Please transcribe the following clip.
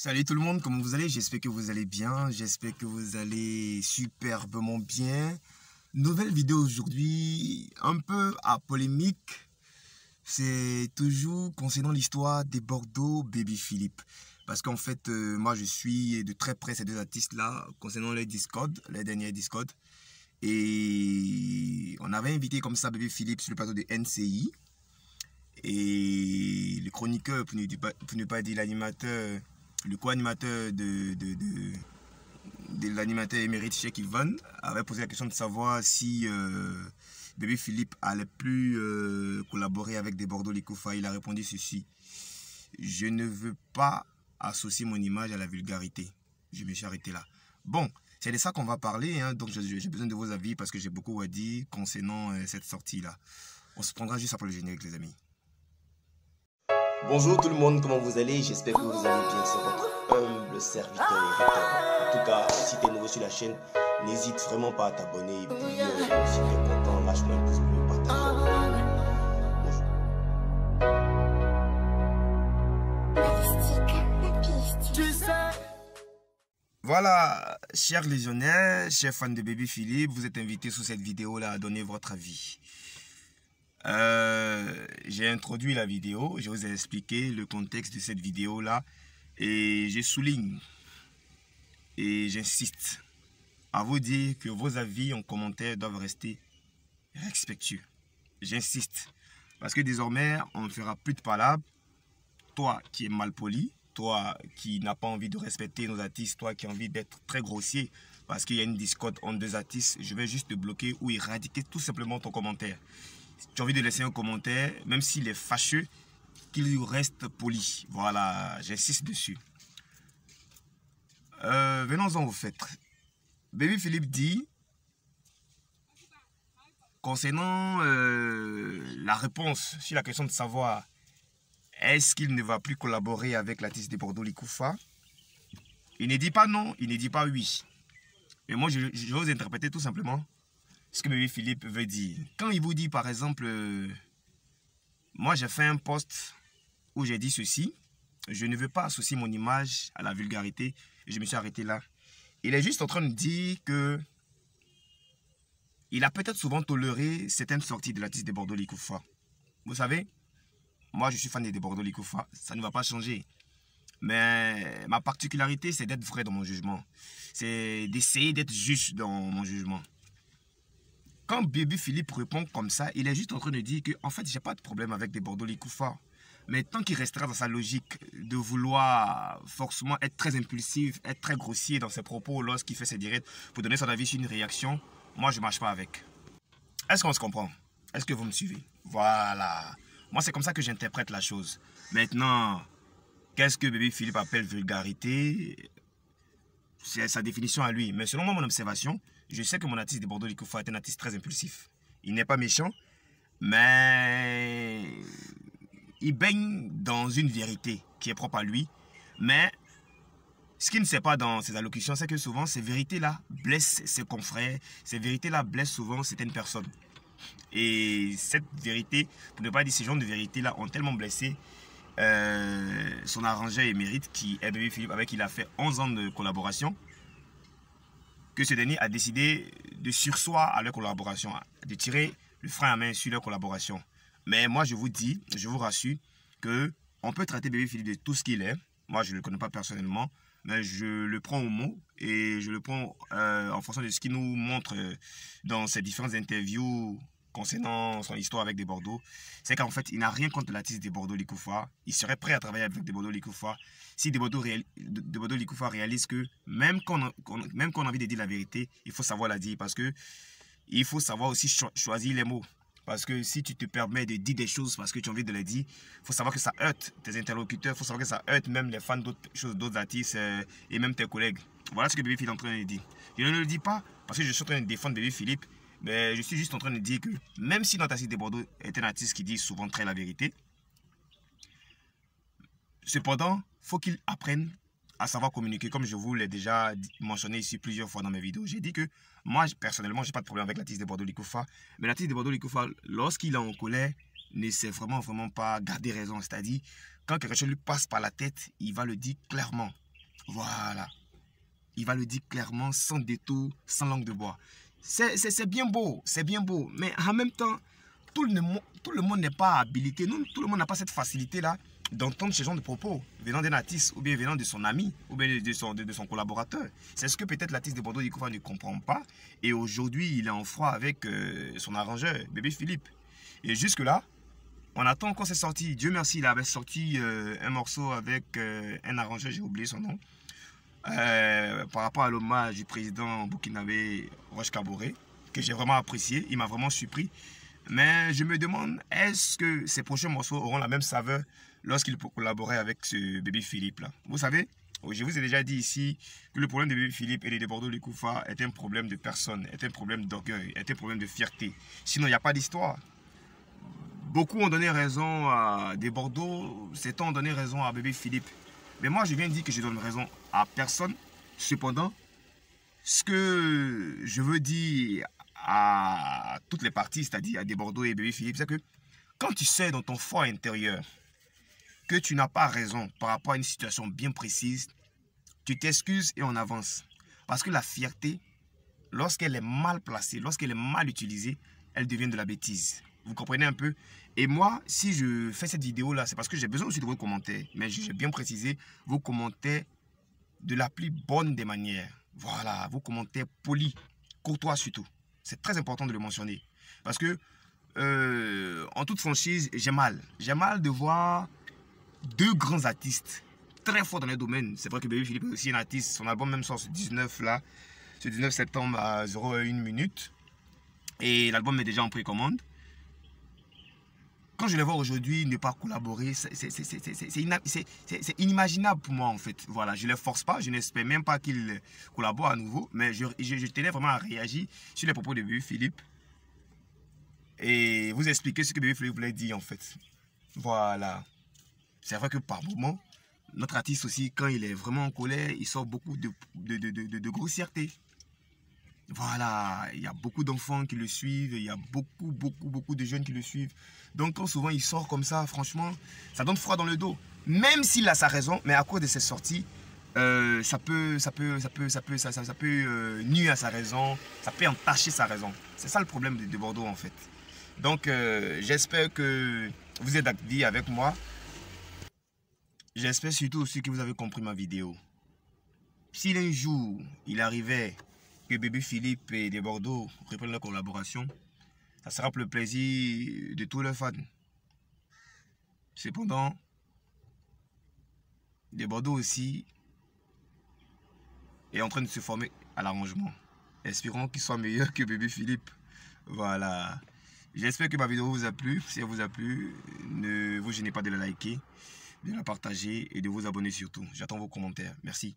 Salut tout le monde, comment vous allez J'espère que vous allez bien, j'espère que vous allez superbement bien. Nouvelle vidéo aujourd'hui, un peu à polémique. C'est toujours concernant l'histoire des Bordeaux Baby Philippe. Parce qu'en fait, euh, moi je suis de très près ces deux artistes-là concernant les Discord, les derniers Discord. Et on avait invité comme ça Baby Philippe sur le plateau de NCI. Et le chroniqueur, pour ne pas dire l'animateur, le co-animateur de, l'animateur émérite chez Ivan avait posé la question de savoir si euh, bébé Philippe allait plus euh, collaborer avec des Bordeaux Likoufa. Il a répondu ceci. Je ne veux pas associer mon image à la vulgarité. Je me suis arrêté là. Bon, c'est de ça qu'on va parler. Hein. donc j'ai besoin de vos avis parce que j'ai beaucoup à dire concernant euh, cette sortie-là. On se prendra juste après le générique, les amis. Bonjour tout le monde, comment vous allez J'espère que vous allez bien, c'est votre humble serviteur. En tout cas, si tu es nouveau sur la chaîne, n'hésite vraiment pas à t'abonner. Et si euh, tu content, lâche-moi un pouce bleu, partage. Voilà, chers légionnaires, chers fans de Bébé Philippe, vous êtes invités sous cette vidéo-là à donner votre avis. Euh, j'ai introduit la vidéo, je vous ai expliqué le contexte de cette vidéo-là et je souligne et j'insiste à vous dire que vos avis en commentaire doivent rester respectueux. J'insiste parce que désormais, on ne fera plus de palabres. Toi qui es mal poli, toi qui n'as pas envie de respecter nos artistes, toi qui as envie d'être très grossier parce qu'il y a une discorde entre deux artistes, je vais juste te bloquer ou éradiquer tout simplement ton commentaire j'ai envie de laisser un commentaire, même s'il est fâcheux, qu'il reste poli. Voilà, j'insiste dessus. Euh, venons-en au fait. Baby Philippe dit, concernant euh, la réponse sur la question de savoir est-ce qu'il ne va plus collaborer avec l'artiste de Bordeaux, licoufa il ne dit pas non, il ne dit pas oui. Mais moi, je vais vous interpréter tout simplement ce que bébé Philippe veut dire. Quand il vous dit, par exemple, euh, moi j'ai fait un post où j'ai dit ceci, je ne veux pas associer mon image à la vulgarité, je me suis arrêté là. Il est juste en train de dire que il a peut-être souvent toléré certaines sorties de l'artiste de Bordeaux Likoufa. Vous savez, moi je suis fan des Bordeaux Likoufa, ça ne va pas changer. Mais ma particularité, c'est d'être vrai dans mon jugement. C'est d'essayer d'être juste dans mon jugement. Quand Bébé Philippe répond comme ça, il est juste en train de dire que, en fait, j'ai pas de problème avec des Bordeaux forts. Mais tant qu'il restera dans sa logique de vouloir forcément être très impulsif, être très grossier dans ses propos lorsqu'il fait ses directs pour donner son avis sur une réaction, moi je ne marche pas avec. Est-ce qu'on se comprend Est-ce que vous me suivez Voilà. Moi c'est comme ça que j'interprète la chose. Maintenant, qu'est-ce que bébé Philippe appelle vulgarité C'est sa définition à lui. Mais selon moi, mon observation, je sais que mon artiste de Bordeaux, Likoufa, est un artiste très impulsif. Il n'est pas méchant, mais il baigne dans une vérité qui est propre à lui. Mais ce qu'il ne sait pas dans ses allocutions, c'est que souvent ces vérités-là blessent ses confrères, ces vérités-là blessent souvent certaines personnes. Et cette vérité, pour ne pas dire ces genres de vérité-là, ont tellement blessé euh, son arrangeur émérite qui est Bébé Philippe, avec qui il a fait 11 ans de collaboration que ce dernier a décidé de sursoir à leur collaboration, de tirer le frein à main sur leur collaboration. Mais moi, je vous dis, je vous rassure qu'on peut traiter bébé Philippe de tout ce qu'il est. Moi, je ne le connais pas personnellement, mais je le prends au mot et je le prends euh, en fonction de ce qu'il nous montre euh, dans ses différentes interviews concernant son histoire avec des Bordeaux, c'est qu'en fait, il n'a rien contre l'artiste des Bordeaux Likoufa. Il serait prêt à travailler avec des Bordeaux Likoufa si des Bordeaux, Likoufa réalise que même quand, même qu'on a envie de dire la vérité, il faut savoir la dire parce que il faut savoir aussi choisir les mots. Parce que si tu te permets de dire des choses parce que tu as envie de les dire, il faut savoir que ça heurte tes interlocuteurs, il faut savoir que ça heurte même les fans d'autres choses, d'autres artistes euh, et même tes collègues. Voilà ce que Bébé Philippe est en train de dire. Je ne le dis pas parce que je suis en train de défendre Bébé Philippe mais je suis juste en train de dire que même si de Bordeaux est un artiste qui dit souvent très la vérité, cependant, faut qu'il apprenne à savoir communiquer. Comme je vous l'ai déjà mentionné ici plusieurs fois dans mes vidéos, j'ai dit que moi, personnellement, j'ai pas de problème avec l'artiste de Bordeaux Likoufa. Mais l'artiste Bordeaux Likoufa, lorsqu'il est en colère, ne sait vraiment, vraiment pas garder raison. C'est-à-dire, quand quelque chose lui passe par la tête, il va le dire clairement. Voilà. Il va le dire clairement, sans détour, sans langue de bois. C'est bien beau, c'est bien beau. Mais en même temps, tout le, tout le monde n'est pas habilité. Nous, tout le monde n'a pas cette facilité-là d'entendre ce genre de propos venant d'un artiste ou bien venant de son ami ou bien de son, collaborateur. C'est ce que peut-être l'artiste de Bordeaux découvre ne comprend pas. Et aujourd'hui, il est en froid avec euh, son arrangeur, bébé Philippe. Et jusque-là, on attend qu'on s'est sorti. Dieu merci, il avait sorti euh, un morceau avec euh, un arrangeur, j'ai oublié son nom. Euh, par rapport à l'hommage du président burkinabé Roche Caboret, que j'ai vraiment apprécié, il m'a vraiment surpris. Mais je me demande, est-ce que ces prochains morceaux auront la même saveur lorsqu'il collaborait avec ce bébé Philippe là Vous savez, oh, je vous ai déjà dit ici que le problème de bébé Philippe et de Bordeaux Koufa est un problème de personne, est un problème d'orgueil, est un problème de fierté. Sinon, il n'y a pas d'histoire. Beaucoup ont donné raison à des Bordeaux, temps ont donné raison à bébé Philippe. Mais moi, je viens de dire que je donne raison à personne. Cependant, ce que je veux dire à toutes les parties, c'est-à-dire à des Bordeaux et Bébé Philippe, c'est que quand tu sais dans ton fort intérieur que tu n'as pas raison par rapport à une situation bien précise, tu t'excuses et on avance. Parce que la fierté, lorsqu'elle est mal placée, lorsqu'elle est mal utilisée, elle devient de la bêtise. Vous comprenez un peu Et moi, si je fais cette vidéo-là, c'est parce que j'ai besoin aussi de vos commentaires. Mais j'ai bien précisé vos commentaires de la plus bonne des manières. Voilà, vos commentaires polis, courtois surtout. C'est très important de le mentionner. Parce que, euh, en toute franchise, j'ai mal. J'ai mal de voir deux grands artistes très forts dans les domaines. C'est vrai que Bébé Philippe est aussi un artiste. Son album même sort ce 19 là, ce 19 septembre à 01 minute. Et l'album est déjà en précommande quand je les vois aujourd'hui ne pas collaborer, c'est inimaginable pour moi en fait. Voilà, je ne les force pas, je n'espère même pas qu'ils collaborent à nouveau, mais je, je, tenais vraiment à réagir sur les propos de Bébé Philippe et vous expliquer ce que Bébé Philippe voulait dire en fait. Voilà. C'est vrai que par moments, notre artiste aussi, quand il est vraiment en colère, il sort beaucoup de, de grossièreté. Voilà, il y a beaucoup d'enfants qui le suivent, il y a beaucoup, beaucoup, beaucoup de jeunes qui le suivent. Donc quand souvent il sort comme ça, franchement, ça donne froid dans le dos. Même s'il a sa raison, mais à cause de ses sorties, euh, ça peut, ça peut, ça peut, ça peut, ça, peut euh, nuire à sa raison, ça peut entacher sa raison. C'est ça le problème de, Bordeaux en fait. Donc euh, j'espère que vous êtes d'accord avec moi. J'espère surtout aussi que vous avez compris ma vidéo. Si un jour il arrivait que Bébé Philippe et des Bordeaux reprennent la collaboration, ça sera pour le plaisir de tous leurs fans. Cependant, des Bordeaux aussi est en train de se former à l'arrangement. Espérons qu'il soit meilleur que Bébé Philippe. Voilà. J'espère que ma vidéo vous a plu. Si elle vous a plu, ne vous gênez pas de la liker, de la partager et de vous abonner surtout. J'attends vos commentaires. Merci.